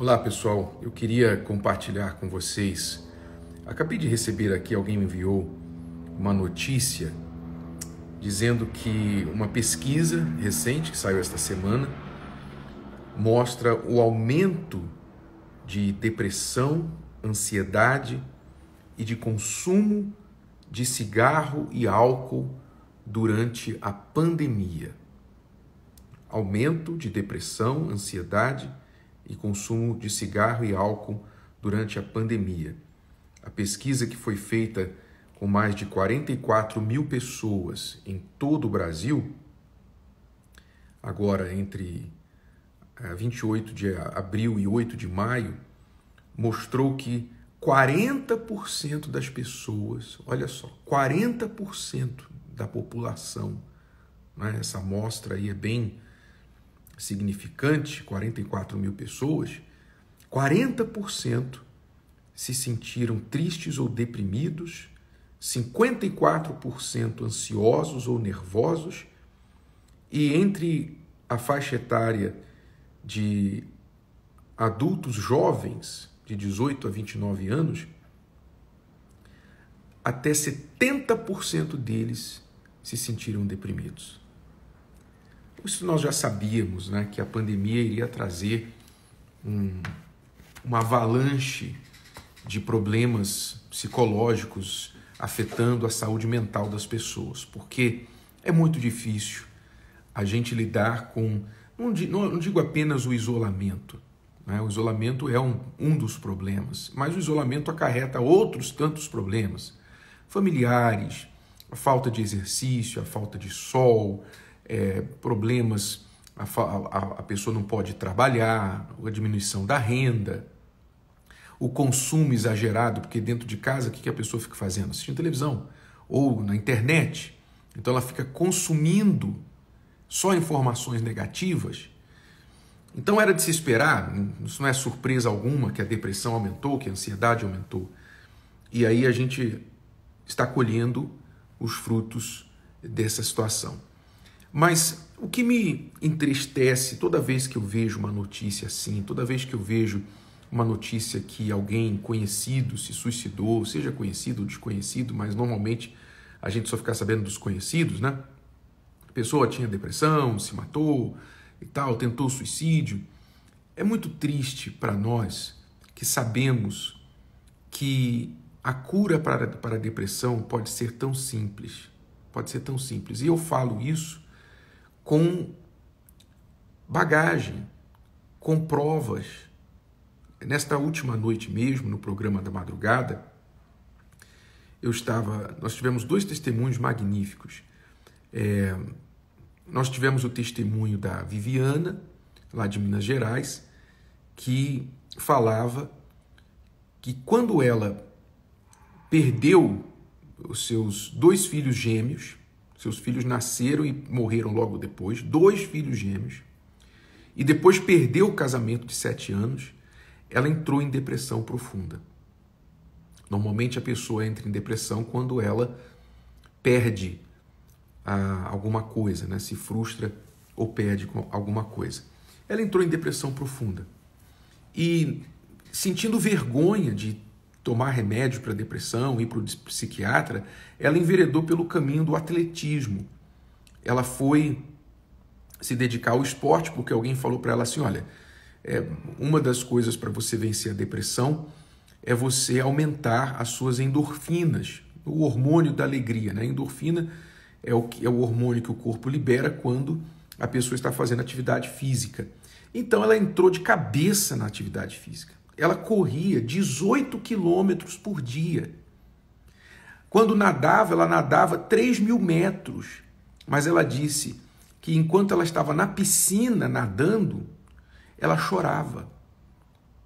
Olá pessoal, eu queria compartilhar com vocês. Acabei de receber aqui, alguém me enviou uma notícia dizendo que uma pesquisa recente que saiu esta semana mostra o aumento de depressão, ansiedade e de consumo de cigarro e álcool durante a pandemia. Aumento de depressão, ansiedade e consumo de cigarro e álcool durante a pandemia. A pesquisa que foi feita com mais de 44 mil pessoas em todo o Brasil, agora entre 28 eh, de abril e 8 de maio, mostrou que 40% das pessoas, olha só, 40% da população, né, essa amostra aí é bem significante, 44 mil pessoas, 40% se sentiram tristes ou deprimidos, 54% ansiosos ou nervosos, e entre a faixa etária de adultos jovens, de 18 a 29 anos, até 70% deles se sentiram deprimidos. Isso nós já sabíamos, né, que a pandemia iria trazer um, uma avalanche de problemas psicológicos afetando a saúde mental das pessoas, porque é muito difícil a gente lidar com, não, não digo apenas o isolamento, né? o isolamento é um, um dos problemas, mas o isolamento acarreta outros tantos problemas familiares, a falta de exercício, a falta de sol, é, problemas, a, a, a pessoa não pode trabalhar, a diminuição da renda, o consumo exagerado, porque dentro de casa o que a pessoa fica fazendo? Assistindo televisão ou na internet. Então ela fica consumindo só informações negativas. Então era de se esperar, isso não é surpresa alguma que a depressão aumentou, que a ansiedade aumentou. E aí a gente está colhendo os frutos dessa situação. Mas o que me entristece toda vez que eu vejo uma notícia assim, toda vez que eu vejo uma notícia que alguém conhecido se suicidou, seja conhecido ou desconhecido, mas normalmente a gente só fica sabendo dos conhecidos, né? A pessoa tinha depressão, se matou e tal, tentou suicídio. É muito triste para nós que sabemos que a cura para, para a depressão pode ser tão simples. Pode ser tão simples. E eu falo isso com bagagem, com provas. Nesta última noite mesmo, no programa da madrugada, eu estava. Nós tivemos dois testemunhos magníficos. É, nós tivemos o testemunho da Viviana, lá de Minas Gerais, que falava que quando ela perdeu os seus dois filhos gêmeos, seus filhos nasceram e morreram logo depois, dois filhos gêmeos. E depois perdeu o casamento de sete anos, ela entrou em depressão profunda. Normalmente a pessoa entra em depressão quando ela perde ah, alguma coisa, né? se frustra ou perde alguma coisa. Ela entrou em depressão profunda e sentindo vergonha de tomar remédio para depressão, ir para o psiquiatra, ela enveredou pelo caminho do atletismo. Ela foi se dedicar ao esporte porque alguém falou para ela assim: olha, é, uma das coisas para você vencer a depressão é você aumentar as suas endorfinas, o hormônio da alegria. Né? A endorfina é o, que, é o hormônio que o corpo libera quando a pessoa está fazendo atividade física. Então ela entrou de cabeça na atividade física ela corria 18 quilômetros por dia. Quando nadava, ela nadava 3 mil metros. Mas ela disse que enquanto ela estava na piscina nadando, ela chorava.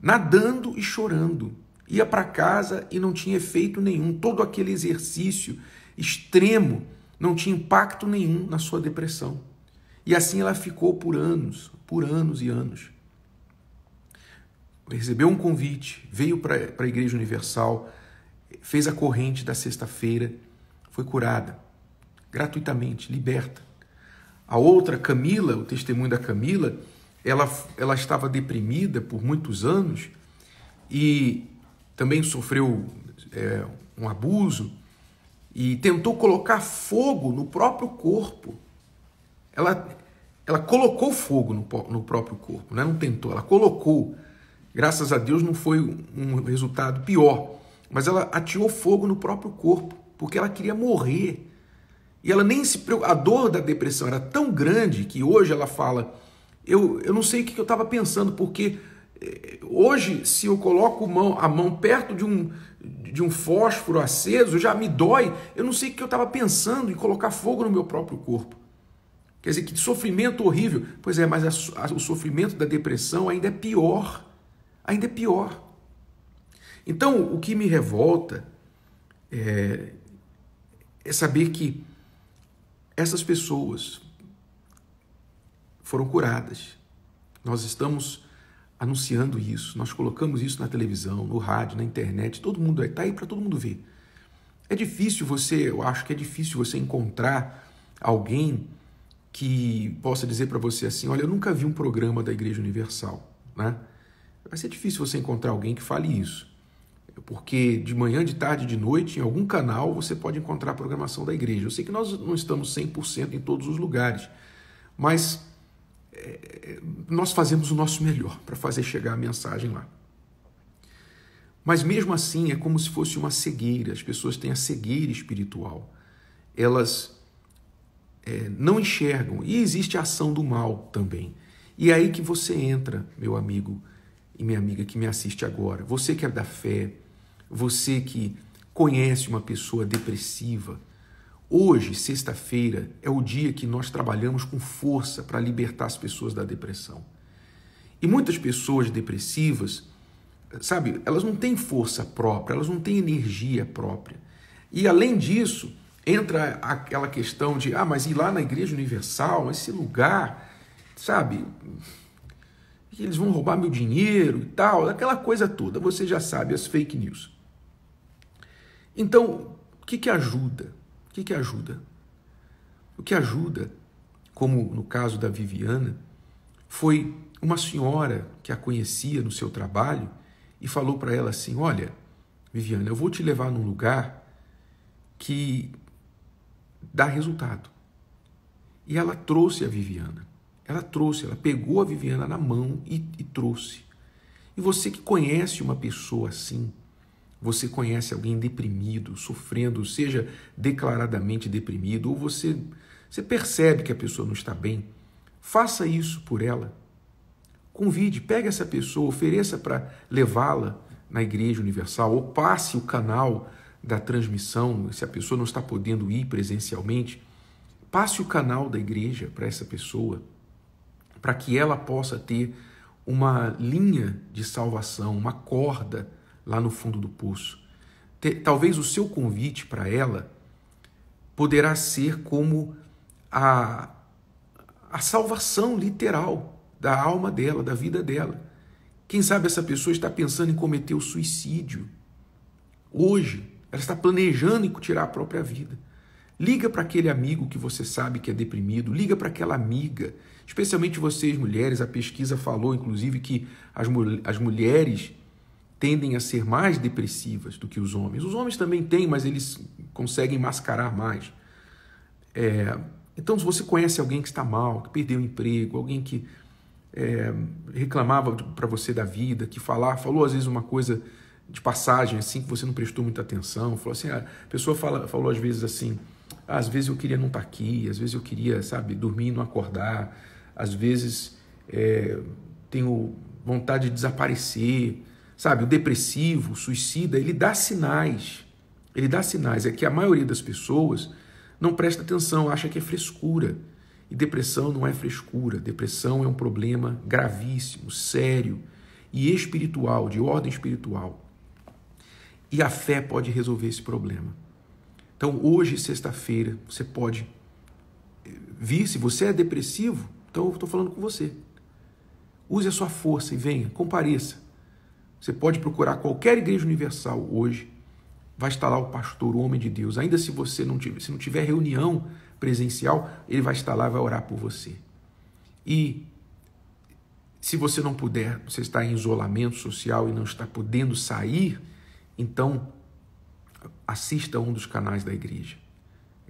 Nadando e chorando. Ia para casa e não tinha efeito nenhum. Todo aquele exercício extremo não tinha impacto nenhum na sua depressão. E assim ela ficou por anos, por anos e anos recebeu um convite, veio para a Igreja Universal, fez a corrente da sexta-feira, foi curada gratuitamente, liberta. A outra, Camila, o testemunho da Camila, ela, ela estava deprimida por muitos anos e também sofreu é, um abuso e tentou colocar fogo no próprio corpo. Ela, ela colocou fogo no, no próprio corpo, né? não tentou, ela colocou Graças a Deus não foi um resultado pior, mas ela atirou fogo no próprio corpo, porque ela queria morrer. E ela nem se a dor da depressão era tão grande que hoje ela fala: eu, eu não sei o que eu estava pensando, porque eh, hoje, se eu coloco mão, a mão perto de um, de um fósforo aceso, já me dói. Eu não sei o que eu estava pensando em colocar fogo no meu próprio corpo. Quer dizer, que sofrimento horrível. Pois é, mas a, a, o sofrimento da depressão ainda é pior ainda é pior. Então, o que me revolta é, é saber que essas pessoas foram curadas. Nós estamos anunciando isso, nós colocamos isso na televisão, no rádio, na internet, todo mundo está é, aí para todo mundo ver. É difícil você, eu acho que é difícil você encontrar alguém que possa dizer para você assim, olha, eu nunca vi um programa da Igreja Universal, né? Vai ser difícil você encontrar alguém que fale isso. Porque de manhã, de tarde, de noite, em algum canal você pode encontrar a programação da igreja. Eu sei que nós não estamos 100% em todos os lugares, mas é, nós fazemos o nosso melhor para fazer chegar a mensagem lá. Mas mesmo assim é como se fosse uma cegueira. As pessoas têm a cegueira espiritual. Elas é, não enxergam. E existe a ação do mal também. E é aí que você entra, meu amigo, e minha amiga que me assiste agora, você que é da fé, você que conhece uma pessoa depressiva, hoje, sexta-feira, é o dia que nós trabalhamos com força para libertar as pessoas da depressão. E muitas pessoas depressivas, sabe, elas não têm força própria, elas não têm energia própria. E além disso, entra aquela questão de, ah, mas ir lá na Igreja Universal, esse lugar, sabe, que eles vão roubar meu dinheiro e tal, aquela coisa toda, você já sabe, as fake news. Então, o que, que ajuda? O que, que ajuda? O que ajuda, como no caso da Viviana, foi uma senhora que a conhecia no seu trabalho e falou para ela assim: Olha, Viviana, eu vou te levar num lugar que dá resultado. E ela trouxe a Viviana. Ela trouxe, ela pegou a Viviana na mão e, e trouxe. E você que conhece uma pessoa assim, você conhece alguém deprimido, sofrendo, seja declaradamente deprimido, ou você, você percebe que a pessoa não está bem, faça isso por ela. Convide, pegue essa pessoa, ofereça para levá-la na Igreja Universal, ou passe o canal da transmissão, se a pessoa não está podendo ir presencialmente, passe o canal da igreja para essa pessoa para que ela possa ter uma linha de salvação, uma corda lá no fundo do poço. Talvez o seu convite para ela poderá ser como a, a salvação literal da alma dela, da vida dela. Quem sabe essa pessoa está pensando em cometer o suicídio hoje, ela está planejando em tirar a própria vida. Liga para aquele amigo que você sabe que é deprimido, liga para aquela amiga. Especialmente vocês mulheres, a pesquisa falou inclusive que as, as mulheres tendem a ser mais depressivas do que os homens. Os homens também têm, mas eles conseguem mascarar mais. É, então, se você conhece alguém que está mal, que perdeu o emprego, alguém que é, reclamava para você da vida, que falar, falou às vezes uma coisa de passagem assim que você não prestou muita atenção, falou assim, a pessoa fala, falou às vezes assim, às vezes eu queria não estar tá aqui, às vezes eu queria, sabe, dormir e não acordar, às vezes é, tenho vontade de desaparecer, sabe? O depressivo, o suicida, ele dá sinais, ele dá sinais. É que a maioria das pessoas não presta atenção, acha que é frescura. E depressão não é frescura, depressão é um problema gravíssimo, sério e espiritual, de ordem espiritual. E a fé pode resolver esse problema. Então, hoje, sexta-feira, você pode eh, vir. Se você é depressivo, então eu estou falando com você. Use a sua força e venha, compareça. Você pode procurar qualquer igreja universal hoje. Vai estar lá o pastor, o homem de Deus. Ainda se você não tiver, se não tiver reunião presencial, ele vai estar lá e vai orar por você. E se você não puder, você está em isolamento social e não está podendo sair, então assista a um dos canais da igreja.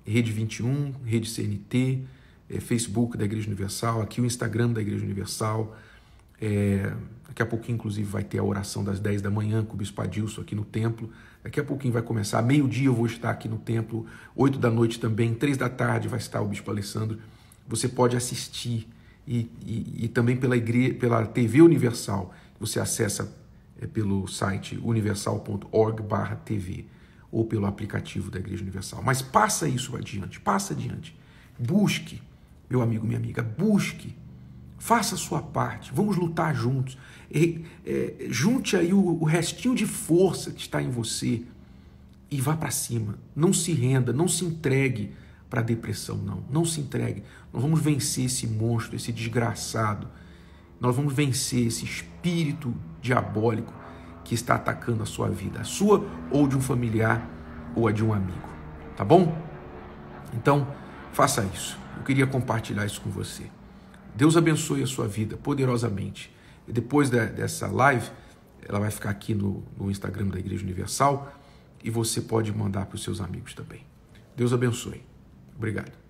Rede 21, Rede CNT, é, eh, Facebook da Igreja Universal, aqui o Instagram da Igreja Universal. É, daqui a pouquinho, inclusive, vai ter a oração das 10 da manhã com o Bispo Adilson aqui no templo. Daqui a pouquinho vai começar. Meio-dia eu vou estar aqui no templo. 8 da noite também. 3 da tarde vai estar o Bispo Alessandro. Você pode assistir. E, e, e também pela, igreja, pela TV Universal. Você acessa é, pelo site universal.org/tv ou pelo aplicativo da Igreja Universal. Mas passa isso adiante, passa adiante. Busque, meu amigo, minha amiga, busque. Faça a sua parte, vamos lutar juntos. E, é, junte aí o, o restinho de força que está em você e vá para cima. Não se renda, não se entregue para a depressão, não. Não se entregue. Nós vamos vencer esse monstro, esse desgraçado. Nós vamos vencer esse espírito diabólico que está atacando a sua vida, a sua ou de um familiar ou a de um amigo. Tá bom? Então, faça isso. Eu queria compartilhar isso com você. Deus abençoe a sua vida poderosamente. E depois de, dessa live, ela vai ficar aqui no, no Instagram da Igreja Universal e você pode mandar para os seus amigos também. Deus abençoe. Obrigado.